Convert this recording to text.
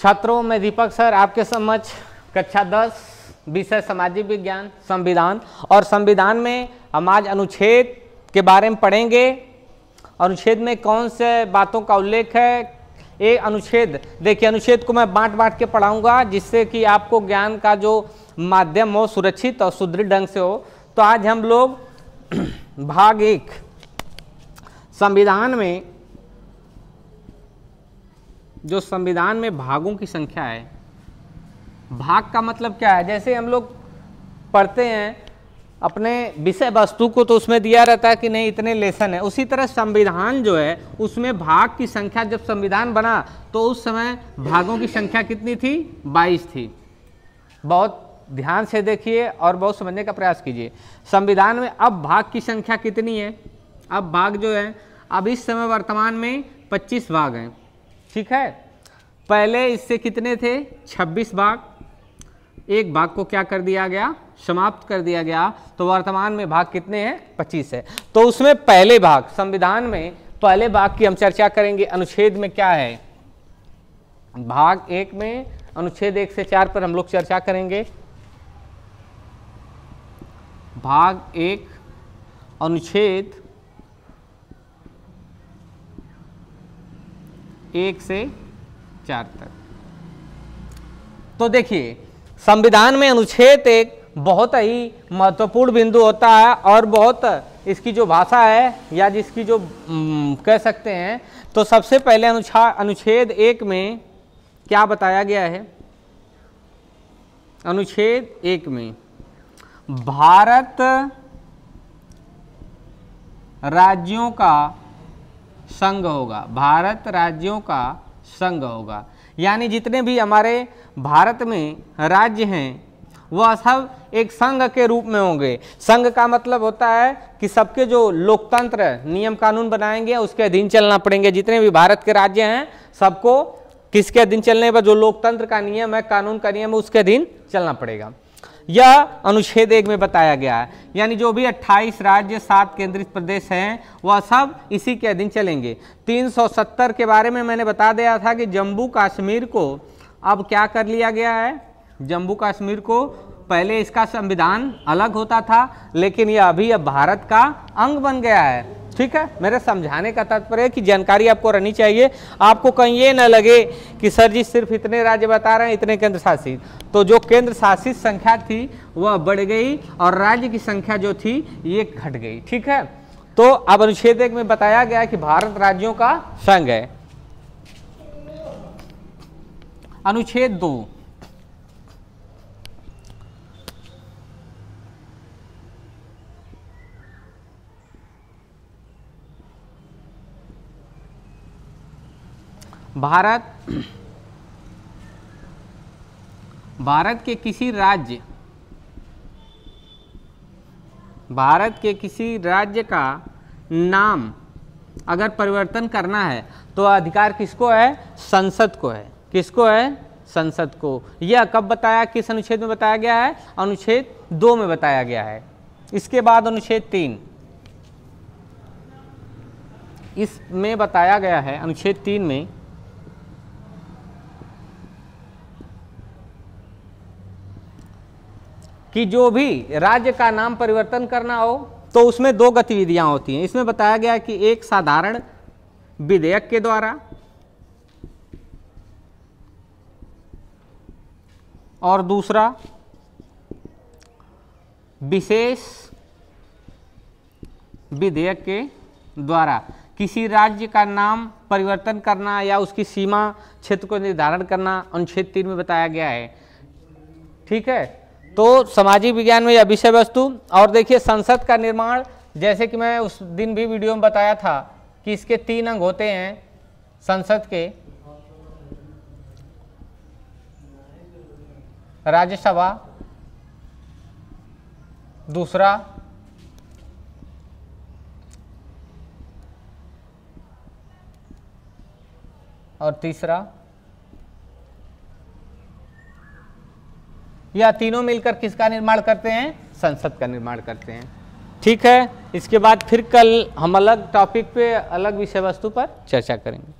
छात्रों में दीपक सर आपके समझ कक्षा दस विषय सामाजिक विज्ञान संविधान और संविधान में हम आज अनुच्छेद के बारे में पढ़ेंगे अनुच्छेद में कौन से बातों का उल्लेख है ये अनुच्छेद देखिए अनुच्छेद को मैं बांट बांट के पढ़ाऊंगा जिससे कि आपको ज्ञान का जो माध्यम हो सुरक्षित और सुदृढ़ ढंग से हो तो आज हम लोग भाग एक संविधान में जो संविधान में भागों की संख्या है भाग का मतलब क्या है जैसे हम लोग पढ़ते हैं अपने विषय वस्तु को तो उसमें दिया रहता है कि नहीं इतने लेसन है उसी तरह संविधान जो है उसमें भाग की संख्या जब संविधान बना तो उस समय भागों की संख्या कितनी थी 22 थी बहुत ध्यान से देखिए और बहुत समझने का प्रयास कीजिए संविधान में अब भाग की संख्या कितनी है अब भाग जो है अब इस समय वर्तमान में पच्चीस भाग हैं ठीक है पहले इससे कितने थे 26 भाग एक भाग को क्या कर दिया गया समाप्त कर दिया गया तो वर्तमान में भाग कितने हैं 25 है तो उसमें पहले भाग संविधान में पहले भाग की हम चर्चा करेंगे अनुच्छेद में क्या है भाग एक में अनुच्छेद एक से चार पर हम लोग चर्चा करेंगे भाग एक अनुच्छेद एक से चार तक तो देखिए संविधान में अनुच्छेद एक बहुत ही महत्वपूर्ण बिंदु होता है और बहुत इसकी जो भाषा है या जिसकी जो कह सकते हैं तो सबसे पहले अनुच्छा अनुच्छेद एक में क्या बताया गया है अनुच्छेद एक में भारत राज्यों का संघ होगा भारत राज्यों का संघ होगा यानी जितने भी हमारे भारत में राज्य हैं वह सब एक संघ के रूप में होंगे संघ का मतलब होता है कि सबके जो लोकतंत्र नियम कानून बनाएंगे उसके अधीन चलना पड़ेंगे जितने भी भारत के राज्य हैं सबको किसके अधीन चलने पर जो लोकतंत्र का नियम है कानून का नियम है उसके अधीन चलना पड़ेगा यह अनुच्छेद एक में बताया गया है यानी जो भी 28 राज्य सात केंद्रित प्रदेश हैं वह सब इसी के अधीन चलेंगे 370 के बारे में मैंने बता दिया था कि जम्मू कश्मीर को अब क्या कर लिया गया है जम्मू कश्मीर को पहले इसका संविधान अलग होता था लेकिन यह अभी अब भारत का अंग बन गया है ठीक है मेरे समझाने का तात्पर्य है कि जानकारी आपको रहनी चाहिए आपको कहीं ये न लगे कि सर जी सिर्फ इतने राज्य बता रहे हैं इतने केंद्र शासित तो जो केंद्र शासित संख्या थी वह बढ़ गई और राज्य की संख्या जो थी ये घट गई ठीक है तो अब अनुच्छेद एक में बताया गया कि भारत राज्यों का संघ है अनुच्छेद दो भारत भारत के किसी राज्य भारत के किसी राज्य का नाम अगर परिवर्तन करना है तो अधिकार किसको है संसद को है किसको है संसद को यह कब बताया किस अनुच्छेद में बताया गया है अनुच्छेद दो में बताया गया है इसके बाद अनुच्छेद तीन इसमें बताया गया है अनुच्छेद तीन में कि जो भी राज्य का नाम परिवर्तन करना हो तो उसमें दो गतिविधियां होती हैं इसमें बताया गया कि एक साधारण विधेयक के द्वारा और दूसरा विशेष विधेयक के द्वारा किसी राज्य का नाम परिवर्तन करना या उसकी सीमा क्षेत्र को निर्धारण करना अनुच्छेद तीन में बताया गया है ठीक है तो सामाजिक विज्ञान में यह विषय वस्तु और देखिए संसद का निर्माण जैसे कि मैं उस दिन भी वीडियो में बताया था कि इसके तीन अंग होते हैं संसद के राज्यसभा दूसरा और तीसरा या तीनों मिलकर किसका निर्माण करते हैं संसद का निर्माण करते हैं ठीक है इसके बाद फिर कल हम अलग टॉपिक पे अलग विषय वस्तु पर चर्चा करेंगे